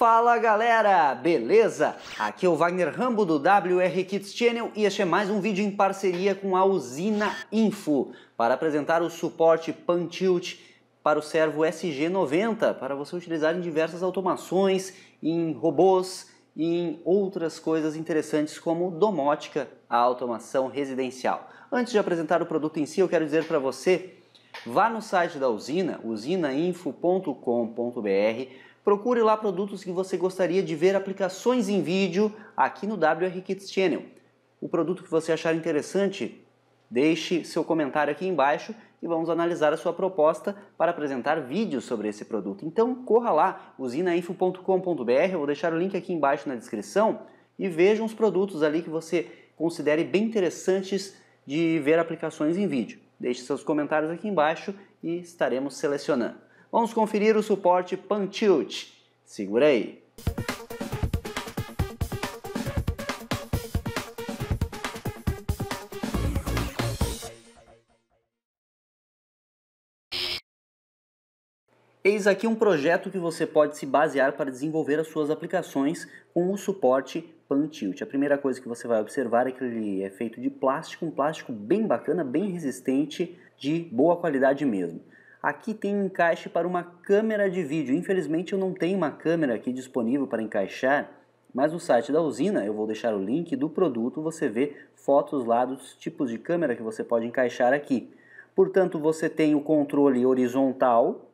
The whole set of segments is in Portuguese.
Fala galera, beleza? Aqui é o Wagner Rambo do WR Kids Channel e este é mais um vídeo em parceria com a Usina Info para apresentar o suporte Pan Tilt para o servo SG90 para você utilizar em diversas automações, em robôs e em outras coisas interessantes como domótica, a automação residencial. Antes de apresentar o produto em si, eu quero dizer para você, vá no site da usina, usinainfo.com.br procure lá produtos que você gostaria de ver aplicações em vídeo aqui no WR Kids Channel. O produto que você achar interessante, deixe seu comentário aqui embaixo e vamos analisar a sua proposta para apresentar vídeos sobre esse produto. Então corra lá, usinainfo.com.br, eu vou deixar o link aqui embaixo na descrição e vejam os produtos ali que você considere bem interessantes de ver aplicações em vídeo. Deixe seus comentários aqui embaixo e estaremos selecionando. Vamos conferir o suporte Pan Tilt. Segura aí. Eis aqui um projeto que você pode se basear para desenvolver as suas aplicações com o suporte Pan Tilt. A primeira coisa que você vai observar é que ele é feito de plástico, um plástico bem bacana, bem resistente, de boa qualidade mesmo. Aqui tem um encaixe para uma câmera de vídeo. Infelizmente eu não tenho uma câmera aqui disponível para encaixar, mas no site da usina eu vou deixar o link do produto, você vê fotos lá dos tipos de câmera que você pode encaixar aqui. Portanto, você tem o controle horizontal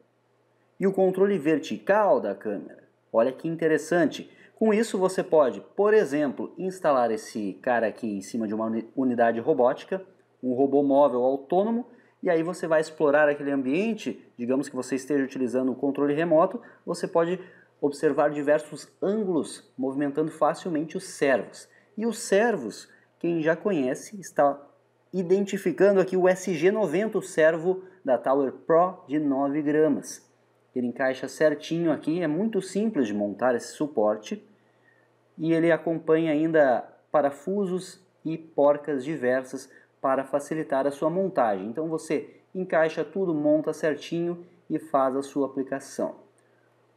e o controle vertical da câmera. Olha que interessante. Com isso você pode, por exemplo, instalar esse cara aqui em cima de uma unidade robótica, um robô móvel autônomo, e aí você vai explorar aquele ambiente, digamos que você esteja utilizando o controle remoto, você pode observar diversos ângulos movimentando facilmente os servos. E os servos, quem já conhece, está identificando aqui o SG90, o servo da Tower Pro de 9 gramas. Ele encaixa certinho aqui, é muito simples de montar esse suporte e ele acompanha ainda parafusos e porcas diversas para facilitar a sua montagem. Então você encaixa tudo, monta certinho e faz a sua aplicação.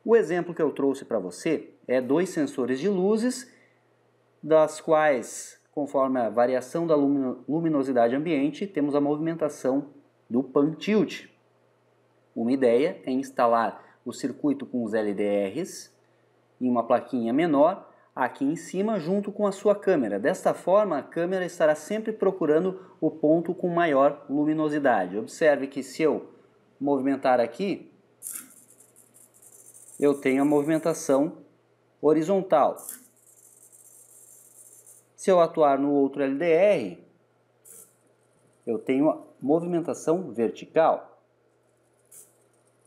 O exemplo que eu trouxe para você é dois sensores de luzes, das quais, conforme a variação da luminosidade ambiente, temos a movimentação do pan-tilt. Uma ideia é instalar o circuito com os LDRs em uma plaquinha menor aqui em cima junto com a sua câmera. Desta forma, a câmera estará sempre procurando o ponto com maior luminosidade. Observe que se eu movimentar aqui, eu tenho a movimentação horizontal. Se eu atuar no outro LDR, eu tenho a movimentação vertical.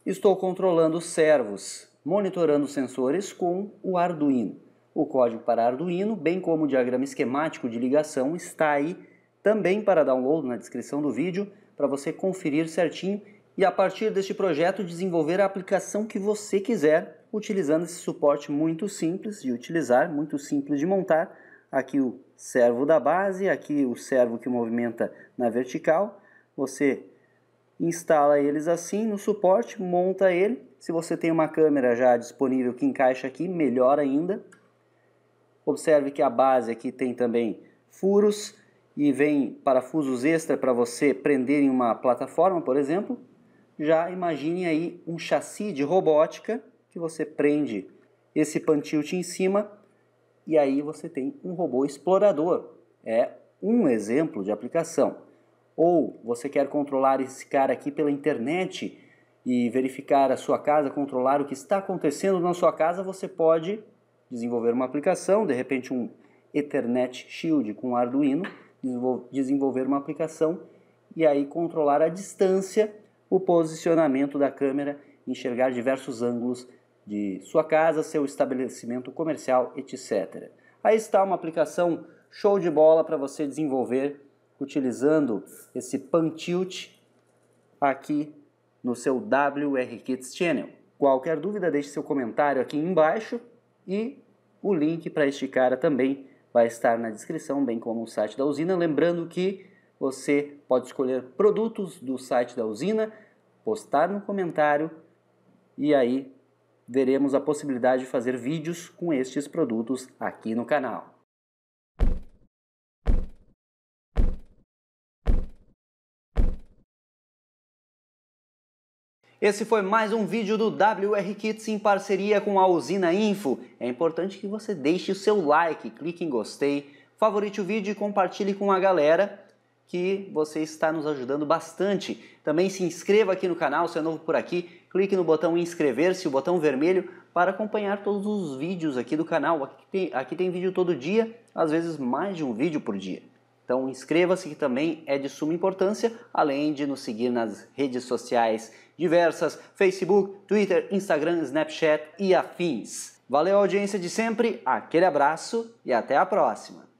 Estou controlando servos, monitorando sensores com o Arduino. O código para Arduino, bem como o diagrama esquemático de ligação, está aí também para download na descrição do vídeo, para você conferir certinho e a partir deste projeto desenvolver a aplicação que você quiser, utilizando esse suporte muito simples de utilizar, muito simples de montar. Aqui o servo da base, aqui o servo que movimenta na vertical. Você instala eles assim no suporte, monta ele. Se você tem uma câmera já disponível que encaixa aqui, melhor ainda. Observe que a base aqui tem também furos e vem parafusos extra para você prender em uma plataforma, por exemplo. Já imagine aí um chassi de robótica que você prende esse pantilt em cima e aí você tem um robô explorador. É um exemplo de aplicação. Ou você quer controlar esse cara aqui pela internet e verificar a sua casa, controlar o que está acontecendo na sua casa, você pode desenvolver uma aplicação, de repente um Ethernet Shield com Arduino, desenvolver uma aplicação e aí controlar a distância, o posicionamento da câmera, enxergar diversos ângulos de sua casa, seu estabelecimento comercial, etc. Aí está uma aplicação show de bola para você desenvolver utilizando esse pan tilt aqui no seu WRKits Channel. Qualquer dúvida, deixe seu comentário aqui embaixo e o link para este cara também vai estar na descrição, bem como o site da usina. Lembrando que você pode escolher produtos do site da usina, postar no comentário e aí veremos a possibilidade de fazer vídeos com estes produtos aqui no canal. Esse foi mais um vídeo do WR Kits em parceria com a Usina Info. É importante que você deixe o seu like, clique em gostei, favorite o vídeo e compartilhe com a galera que você está nos ajudando bastante. Também se inscreva aqui no canal, se é novo por aqui, clique no botão inscrever-se, o botão vermelho, para acompanhar todos os vídeos aqui do canal. Aqui tem, aqui tem vídeo todo dia, às vezes mais de um vídeo por dia. Então inscreva-se que também é de suma importância, além de nos seguir nas redes sociais diversas, Facebook, Twitter, Instagram, Snapchat e afins. Valeu a audiência de sempre, aquele abraço e até a próxima!